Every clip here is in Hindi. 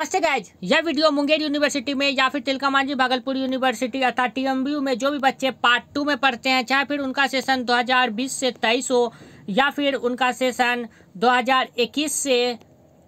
नमस्ते गाइज यह वीडियो मुंगेर यूनिवर्सिटी में या फिर तिलका मांझी भागलपुर यूनिवर्सिटी अर्थात टीएमबीयू में जो भी बच्चे पार्ट टू में पढ़ते हैं चाहे फिर उनका सेशन 2020 से 23 हो या फिर उनका सेशन 2021 से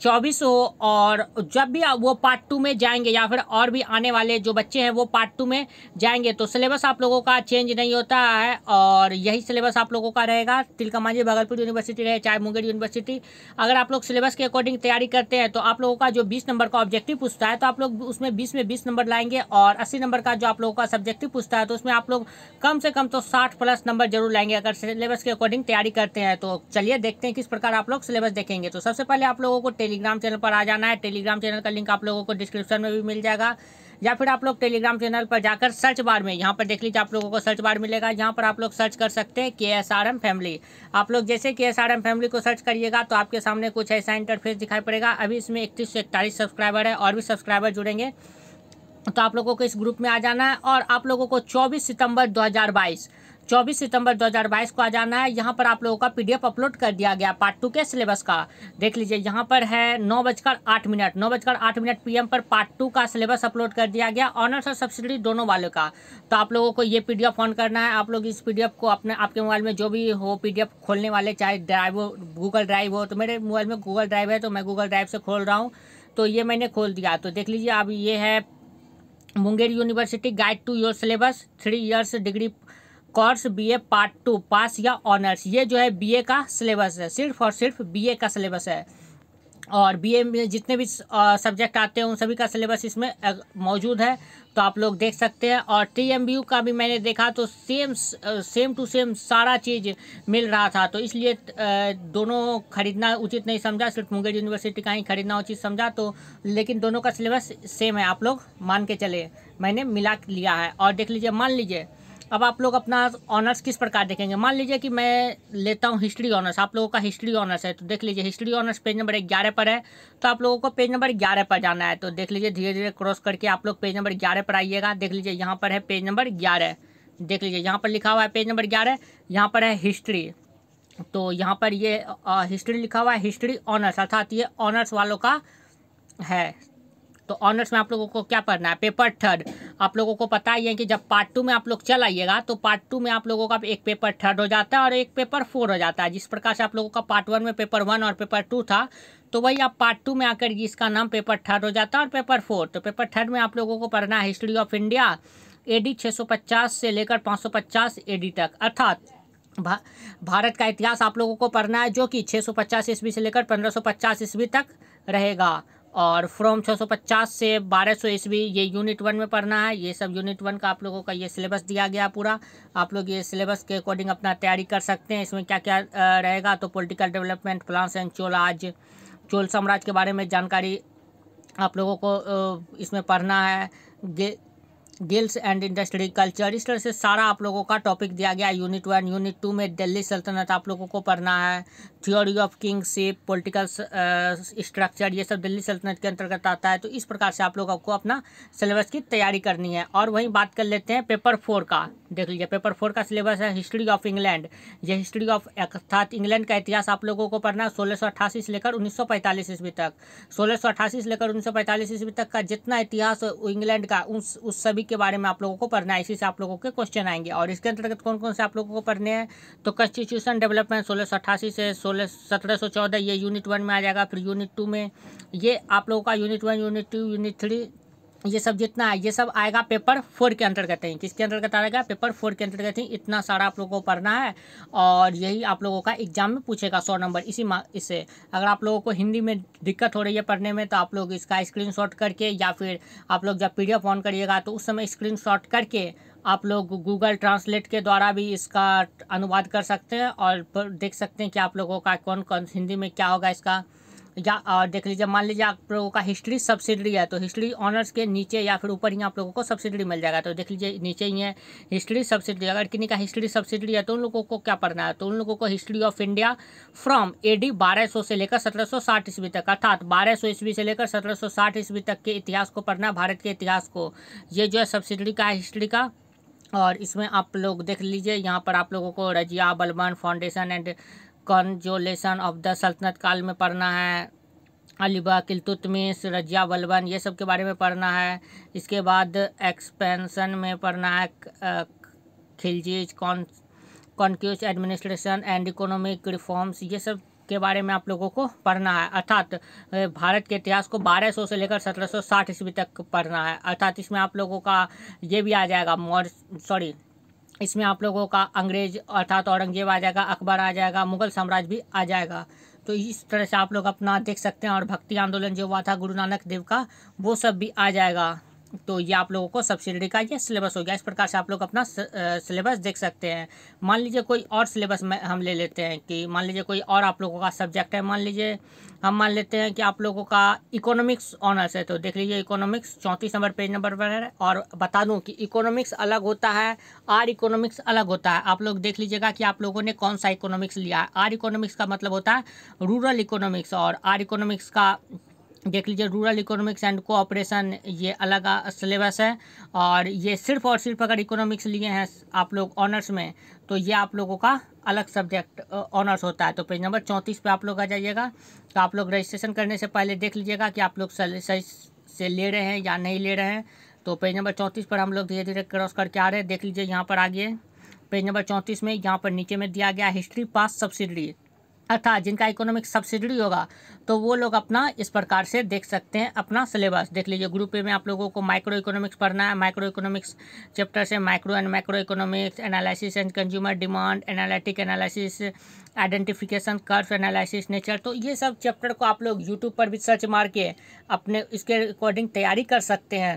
चौबीस हो और जब भी वो पार्ट टू में जाएंगे या फिर और भी आने वाले जो बच्चे हैं वो पार्ट टू में जाएंगे तो सिलेबस आप लोगों का चेंज नहीं होता है और यही सिलेबस आप लोगों का रहेगा तिलका मांझी भागलपुर यूनिवर्सिटी रहे चाहे मुंगेर यूनिवर्सिटी अगर आप लोग सिलेबस के अकॉर्डिंग तैयारी करते हैं तो आप लोगों का जो बीस नंबर का ऑब्जेक्टिव पूछता है तो आप लोग उसमें बीस में बीस नंबर लाएंगे और अस्सी नंबर का जो आप लोगों का सब्जेक्टिव पूछता है तो उसमें आप लोग कम से कम तो साठ प्लस नंबर जरूर लाएंगे अगर सिलेबस के अकॉर्डिंग तैयारी करते हैं तो चलिए देखते हैं किस प्रकार आप लोग सिलेबस देखेंगे तो सबसे पहले आप लोगों को टेलीग्राम चैनल पर आ जाना है टेलीग्राम चैनल का लिंक आप लोगों को डिस्क्रिप्शन में भी मिल जाएगा या फिर आप लोग टेलीग्राम चैनल पर जाकर सर्च बार में यहाँ पर देख लीजिए आप लोगों को सर्च बार मिलेगा यहाँ पर आप लोग सर्च कर सकते हैं के एस आर एम फैमिली आप लोग जैसे K S R M family को सर्च करिएगा तो आपके सामने कुछ ऐसा इंटरफेस दिखाई पड़ेगा अभी इसमें इकतीस सौ इकतालीस सब्सक्राइबर है और भी सब्सक्राइबर जुड़ेंगे तो आप लोगों को इस ग्रुप में आ जाना है और आप लोगों को 24 सितंबर 2022 24 सितंबर 2022 को आ जाना है यहाँ पर आप लोगों का पीडीएफ अपलोड कर दिया गया पार्ट टू के सिलेबस का देख लीजिए यहाँ पर है नौ बजकर आठ मिनट नौ बजकर आठ मिनट पीएम पर पार्ट टू का सिलेबस अपलोड कर दिया गया ऑनर्स और सब्सिडी दोनों वालों का तो आप लोगों को ये पी ऑन करना है आप लोग इस पी को अपने आपके मोबाइल में जो भी हो पी खोलने वाले चाहे ड्राइव हो गूगल ड्राइव हो तो मेरे मोबाइल में गूगल ड्राइव है तो मैं गूगल ड्राइव से खोल रहा हूँ तो ये मैंने खोल दिया तो देख लीजिए अब ये है Munger university guide to your syllabus three years degree course BA part two pass या ऑनर्स ये जो है बीए का सिलेबस है सिर्फ और सिर्फ बीए का सिलेबस है और बीए में जितने भी सब्जेक्ट आते हैं उन सभी का सिलेबस इसमें मौजूद है तो आप लोग देख सकते हैं और टी का भी मैंने देखा तो सेम सेम टू सेम सारा चीज़ मिल रहा था तो इसलिए दोनों खरीदना उचित नहीं समझा सिर्फ मुंगेर यूनिवर्सिटी का ही खरीदना उचित समझा तो लेकिन दोनों का सिलेबस सेम है आप लोग मान के चले मैंने मिला लिया है और देख लीजिए मान लीजिए अब आप लोग अपना ऑनर्स किस प्रकार देखेंगे मान लीजिए कि मैं लेता हूँ हिस्ट्री ऑनर्स आप लोगों का हिस्ट्री ऑनर्स है तो देख लीजिए हिस्ट्री ऑनर्स पेज नंबर ग्यारह पर है तो आप लोगों को पेज नंबर ग्यारह पर जाना है तो देख लीजिए धीरे धीरे क्रॉस करके आप लोग पेज नंबर ग्यारह पर आइएगा देख लीजिए यहाँ पर है पेज नंबर ग्यारह देख लीजिए यहाँ पर लिखा हुआ है पेज नंबर ग्यारह यहाँ पर है हिस्ट्री तो यहाँ पर ये हिस्ट्री लिखा हुआ है हिस्ट्री ऑनर्स अर्थात ये ऑनर्स वालों का है तो ऑनर्स में आप लोगों को क्या पढ़ना है पेपर थर्ड आप लोगों को पता ही है कि जब पार्ट टू में आप लोग चल आइएगा तो पार्ट टू में आप लोगों का एक पेपर थर्ड हो जाता है और एक पेपर फोर हो जाता है जिस प्रकार से आप लोगों का पार्ट वन में पेपर वन और पेपर टू था तो वही आप पार्ट टू में आकर इसका नाम पेपर थर्ड हो जाता है और पेपर फोर तो पेपर थर्ड में आप लोगों को पढ़ना है हिस्ट्री ऑफ इंडिया एडी 650 से लेकर 550 एडी तक अर्थात भा, भारत का इतिहास आप लोगों को पढ़ना है जो कि 650 ईस्वी से लेकर 1550 ईस्वी तक रहेगा और फ्रॉम 650 से 1200 सौ ईस्वी ये यूनिट वन में पढ़ना है ये सब यूनिट वन का आप लोगों का ये सिलेबस दिया गया पूरा आप लोग ये सिलेबस के अकॉर्डिंग अपना तैयारी कर सकते हैं इसमें क्या क्या रहेगा तो political development plans and Chola आज चोल साम्राज्य के बारे में जानकारी आप लोगों को इसमें पढ़ना है गिल्स एंड इंडस्ट्री कल्चर इस तरह से सारा आप लोगों का टॉपिक दिया गया यूनिट वन यूनिट टू में दिल्ली सल्तनत आप लोगों को पढ़ना है theory of kingship political structure ये सब दिल्ली सल्तनत के अंतर्गत आता है तो इस प्रकार से आप लोग आपको अपना सिलेबस की तैयारी करनी है और वहीं बात कर लेते हैं पेपर फोर का देख लीजिए पेपर फोर का सिलेबस है हिस्ट्री ऑफ इंग्लैंड ये हिस्ट्री ऑफ अर्थात इंग्लैंड का इतिहास आप लोगों को पढ़ना सोलह सौ अट्ठासी से लेकर उन्नीस सौ पैंतालीस ईस्वी तक सोलह सौ अट्ठासी से लेकर उन्नीस सौ पैंतालीस ईस्वी तक का जितना इतिहास इंग्लैंड का उस उस सभी के बारे में आप लोगों को पढ़ना है इसी से आप लोगों के क्वेश्चन आएंगे और इसके अंतर्गत कौन कौन से आप लोगों को पढ़ने हैं तो कॉन्स्टिट्यूशन डेवलपमेंट सोलह सौ अट्ठासी से सोलह सत्रह सौ चौदह ये यूनिट वन में आ जाएगा फिर यूनिट टू में ये आप लोगों का unit one unit two unit three ये सब जितना है ये सब आएगा पेपर फोर के अंतर्गत ही किसके अंतर्गत आएगा पेपर फोर के अंतर्गत ही इतना सारा आप लोगों को पढ़ना है और यही आप लोगों का एग्जाम में पूछेगा सौ नंबर इसी इससे अगर आप लोगों को हिंदी में दिक्कत हो रही है पढ़ने में तो आप लोग इसका स्क्रीन करके या फिर आप लोग जब पी ऑन करिएगा तो उस समय स्क्रीन करके आप लोग गूगल ट्रांसलेट के द्वारा भी इसका अनुवाद कर सकते हैं और देख सकते हैं कि आप लोगों का कौन कौन हिंदी में क्या होगा इसका या देख लीजिए मान लीजिए आप लोगों का हिस्ट्री सब्सिडी है तो हिस्ट्री ऑनर्स के नीचे या फिर ऊपर ही आप लोगों को सब्सिडी मिल जाएगा तो देख लीजिए नीचे ही है हिस्ट्री सब्सिडी अगर किन्हीं का हिस्ट्री सब्सिडी है तो उन लोगों को क्या पढ़ना है तो उन लोगों को history of India from A D से लेकर सत्रह ईस्वी तक अर्थात बारह ईस्वी से लेकर सत्रह ईस्वी तक के इतिहास को पढ़ना है भारत के इतिहास को ये जो है सब्सिडी का है हिस्ट्री का और इसमें आप लोग देख लीजिए यहाँ पर आप लोगों को Razia Balban foundation and lesson of the सल्तनत काल में पढ़ना है अलीबा किलतुतमिस रजिया बलबन ये सब के बारे में पढ़ना है इसके बाद एक्सपेंसन में पढ़ना है Khiljis con conquests administration and economic reforms ये सब के बारे में आप लोगों को पढ़ना है अर्थात भारत के इतिहास को 1200 से लेकर 1760 ईस्वी तक पढ़ना है अर्थात इसमें आप लोगों का ये भी आ जाएगा मॉर सॉरी इसमें आप लोगों का अंग्रेज अर्थात औरंगजेब आ जाएगा अकबर आ जाएगा मुगल साम्राज्य भी आ जाएगा तो इस तरह से आप लोग अपना देख सकते हैं और भक्ति आंदोलन जो हुआ था गुरु नानक देव का वो सब भी आ जाएगा तो ये आप लोगों को सब्सिडी का ये सिलेबस हो गया इस प्रकार से आप लोग अपना सिलेबस देख सकते हैं मान लीजिए कोई और सिलेबस में हम ले लेते हैं कि मान लीजिए कोई और आप लोगों का सब्जेक्ट है मान लीजिए हम मान लेते हैं कि आप लोगों का इकोनॉमिक्स ऑनर्स है तो देख लीजिए इकोनॉमिक्स चौंतीस नंबर पेज नंबर पर है और बता दूँ कि इकोनॉमिक्स अलग होता है आर इकोनॉमिक्स अलग होता है आप लोग देख लीजिएगा कि आप लोगों ने कौन सा इकोनॉमिक्स लिया है आर इकोनॉमिक्स का मतलब होता है रूरल इकोनॉमिक्स और आर इकोनॉमिक्स का देख लीजिए रूरल इकोनॉमिक्स एंड कोऑपरेशन ये अलग सिलेबस है और ये सिर्फ और सिर्फ अगर इकोनॉमिक्स लिए हैं आप लोग ऑनर्स में तो ये आप लोगों का अलग सब्जेक्ट ऑनर्स होता है तो पेज नंबर चौंतीस पे आप लोग आ जाइएगा तो आप लोग रजिस्ट्रेशन करने से पहले देख लीजिएगा कि आप लोग सही से ले रहे हैं या नहीं ले रहे हैं तो पेज नंबर चौंतीस पर हम लोग धीरे धीरे क्रॉस करके आ रहे हैं देख लीजिए यहाँ पर आगे पेज नंबर चौंतीस में यहाँ पर नीचे में दिया गया हिस्ट्री पास सब्सिडरी अर्थात जिनका इकोनॉमिक सब्सिडी होगा तो वो लोग अपना इस प्रकार से देख सकते हैं अपना सिलेबस देख लीजिए ग्रुप ए में आप लोगों को माइक्रो इकोनॉमिक्स पढ़ना है माइक्रो इकोनॉमिक्स चैप्टर से micro and micro economics analysis and consumer demand analytic analysis identification curve analysis nature तो ये सब चैप्टर को आप लोग यूट्यूब पर भी सर्च मार के अपने इसके अकॉर्डिंग तैयारी कर सकते हैं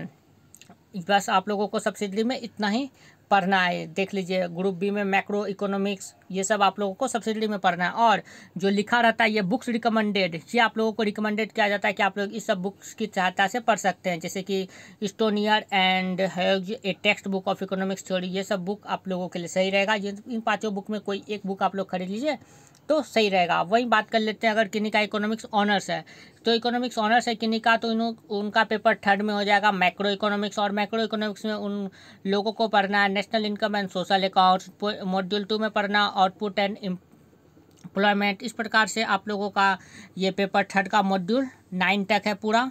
बस आप लोगों को सब्सिडली में इतना ही पढ़ना है देख लीजिए ग्रुप बी में मैक्रो इकोनॉमिक्स ये सब आप लोगों को सब्सिडी में पढ़ना है और जो लिखा रहता है ये बुक्स रिकमेंडेड ये आप लोगों को रिकमेंडेड किया जाता है कि आप लोग इस सब बुक्स की सहायता से पढ़ सकते हैं जैसे कि Stonier and Hague a text book of economics theory ये सब बुक आप लोगों के लिए सही रहेगा इन पाँचों बुक में कोई एक बुक आप लोग खरीद लीजिए तो सही रहेगा वहीं बात कर लेते हैं अगर किन्हीं का इकोनॉमिक्स ऑनर्स है तो इकोनॉमिक्स ऑनर्स है किन्हीं का तो इन उनका पेपर थर्ड में हो जाएगा मैक्रो इकोनॉमिक्स और मैक्रो इकोनॉमिक्स में उन लोगों को पढ़ना है national income and social accounts module two में पढ़ना आउटपुट एंड एम्प्लॉयमेंट इस प्रकार से आप लोगों का ये पेपर थर्ड का मॉड्यूल नाइन तक है पूरा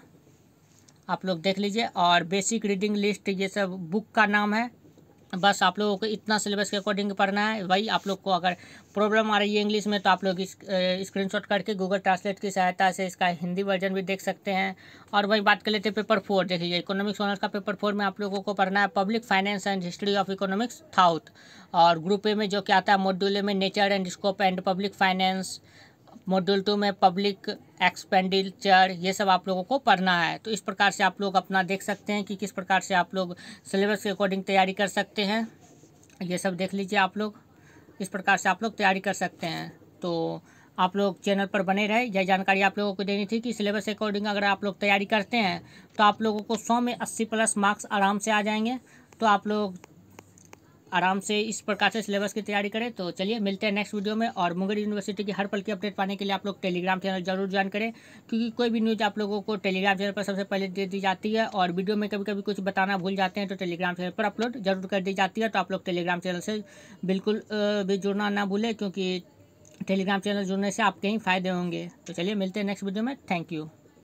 आप लोग देख लीजिए और बेसिक रीडिंग लिस्ट ये सब बुक का नाम है बस आप लोगों को इतना सिलेबस के अकॉर्डिंग पढ़ना है भाई आप लोग को अगर प्रॉब्लम आ रही है इंग्लिश में तो आप लोग इस स्क्रीनशॉट करके गूगल ट्रांसलेट की सहायता से इसका हिंदी वर्जन भी देख सकते हैं और वही बात कर लेते हैं पेपर फोर देखिए इकोनॉमिक्स ऑनर्स का पेपर फोर में आप लोगों को पढ़ना है public finance and history of economics thought और ग्रुप ए में जो क्या आता है मॉड्यूल में nature and scope and public finance module two में पब्लिक एक्सपेंडिचर ये सब आप लोगों को पढ़ना है तो इस प्रकार से आप लोग अपना देख सकते हैं कि किस प्रकार से आप लोग सिलेबस के अकॉर्डिंग तैयारी कर सकते हैं ये सब देख लीजिए आप लोग इस प्रकार से आप लोग तैयारी कर सकते हैं तो आप लोग चैनल पर बने रहे यह जानकारी आप लोगों को देनी थी कि सिलेबस अकॉर्डिंग अगर आप लोग तैयारी करते हैं तो आप लोगों को सौ में अस्सी प्लस मार्क्स आराम से आ जाएंगे तो आप लोग आराम से इस प्रकार से सिलेबस की तैयारी करें तो चलिए मिलते हैं नेक्स्ट वीडियो में और मुंगेर यूनिवर्सिटी की हर पल की अपडेट पाने के लिए आप लोग टेलीग्राम चैनल जरूर ज्वाइन करें क्योंकि कोई भी न्यूज़ आप लोगों को टेलीग्राम चैनल पर सबसे पहले दे दी जाती है और वीडियो में कभी कभी कुछ बताना भूल जाते हैं तो टेलीग्राम चैनल पर अपलोड जरूर कर दी जाती है तो आप लोग टेलीग्राम चैनल से बिल्कुल भी जुड़ना ना भूलें क्योंकि टेलीग्राम चैनल जुड़ने से आपके ही फायदे होंगे तो चलिए मिलते हैं नेक्स्ट वीडियो में थैंक यू